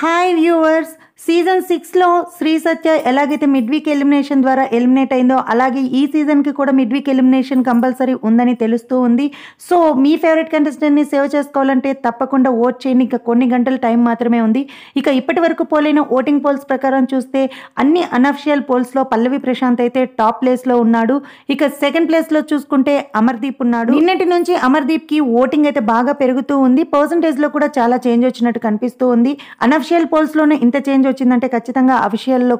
Hi viewers, season six లో శ్రీ సత్య ఎలాగైతే mid week elimination ద్వారా ఎలిమినేట్ అయిందో అలాగే ఈ సీజన్ కి కూడా మిడ్ వీక్ ఎలిమినేషన్ కంపల్సరీ ఉందని తెలుస్తూ ఉంది సో మీ ఫేవరెట్ ని సేవ్ చేసుకోవాలంటే తప్పకుండా ఓట్ చేయండి ఇంకా కొన్ని గంటల టైం మాత్రమే ఉంది ఇక ఇప్పటి వరకు పోలైన ఓటింగ్ పోల్స్ ప్రకారం చూస్తే అన్ని అనఫిషియల్ లో పల్లవి ప్రశాంత్ అయితే టాప్ ప్లేస్ లో ఉన్నాడు ఇక సెకండ్ ప్లేస్ లో చూసుకుంటే అమర్దీప్ ఉన్నాడు నిన్నటి నుంచి అమర్దీప్ కి ఓటింగ్ అయితే బాగా పెరుగుతూ ఉంది లో కూడా చాలా చేంజ్ వచ్చినట్టు కనిపిస్తూ ఉంది అనఫిషియల్ లోనే ఇంత చేంజ్ వచ్చిందంటే ఖచ్చితంగా ఆ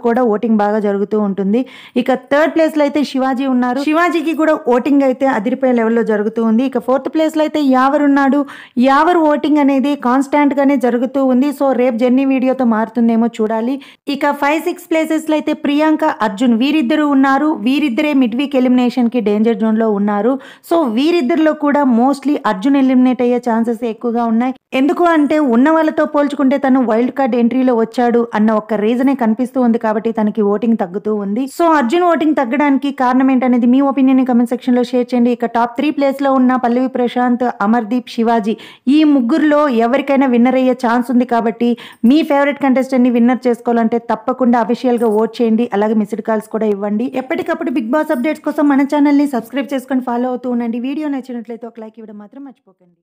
కూడా ఓటింగ్ బాగా జరుగుతూ ఉంటుంది ఇక థర్డ్ ప్లేస్లో అయితే శివాజీ ఉన్నారు శివాజీకి కూడా ఓటింగ్ అయితే అదిరిపోయే లెవెల్లో జరుగుతూ ఉంది ఇక ఫోర్త్ ప్లేస్లో అయితే యావర్ ఉన్నాడు యావర్ ఓటింగ్ అనేది కాన్స్టాంట్గానే జరుగుతూ ఉంది సో రేపు జర్నీ వీడియోతో మారుతుందేమో చూడాలి ఇక ఫైవ్ సిక్స్ ప్లేసెస్లో అయితే ప్రియాంక అర్జున్ వీరిద్దరు ఉన్నారు వీరిద్దరే మిడ్ వీక్ ఎలిమినేషన్కి డేంజర్ జోన్లో ఉన్నారు సో వీరిద్దరిలో కూడా మోస్ట్లీ అర్జున్ ఎలిమినేట్ అయ్యే ఛాన్సెస్ ఎక్కువగా ఉన్నాయి ఎందుకు అంటే ఉన్న వాళ్ళతో పోల్చుకుంటే తను వైల్డ్ కార్డ్ ఎంట్రీలో వచ్చాడు అన్న ఒక్క రీజనే కనిపిస్తూ ఉంది కాబట్టి తనకి ఓటింగ్ తగ్గుతూ ఉంది సో అర్జున్ ఓటింగ్ తగ్గడానికి కారణం ఏంటనేది మీ ఒపీనియన్ కమెంట్ సెక్షన్ లో షేర్ చేయండి ఇక టాప్ త్రీ ప్లేస్ లో ఉన్న పల్లవి ప్రశాంత్ అమర్దీప్ శివాజీ ఈ ముగ్గురులో ఎవరికైనా విన్నర్ అయ్యే ఛాన్స్ ఉంది కాబట్టి మీ ఫేవరెట్ కంటెస్టెంట్ ని విన్నర్ చేసుకోవాలంటే తప్పకుండా అఫీషియల్ గా ఓట్ చేయండి అలాగే మిస్డ్ కాల్స్ కూడా ఇవ్వండి ఎప్పటికప్పుడు బిగ్ బాస్ అప్డేట్స్ కోసం మన ఛానల్ ని సబ్స్క్రైబ్ చేసుకొని ఫాలో అవుతూ ఉండండి వీడియో నచ్చినట్లయితే ఒక లైక్ ఇవ్వడం మాత్రం మర్చిపోకండి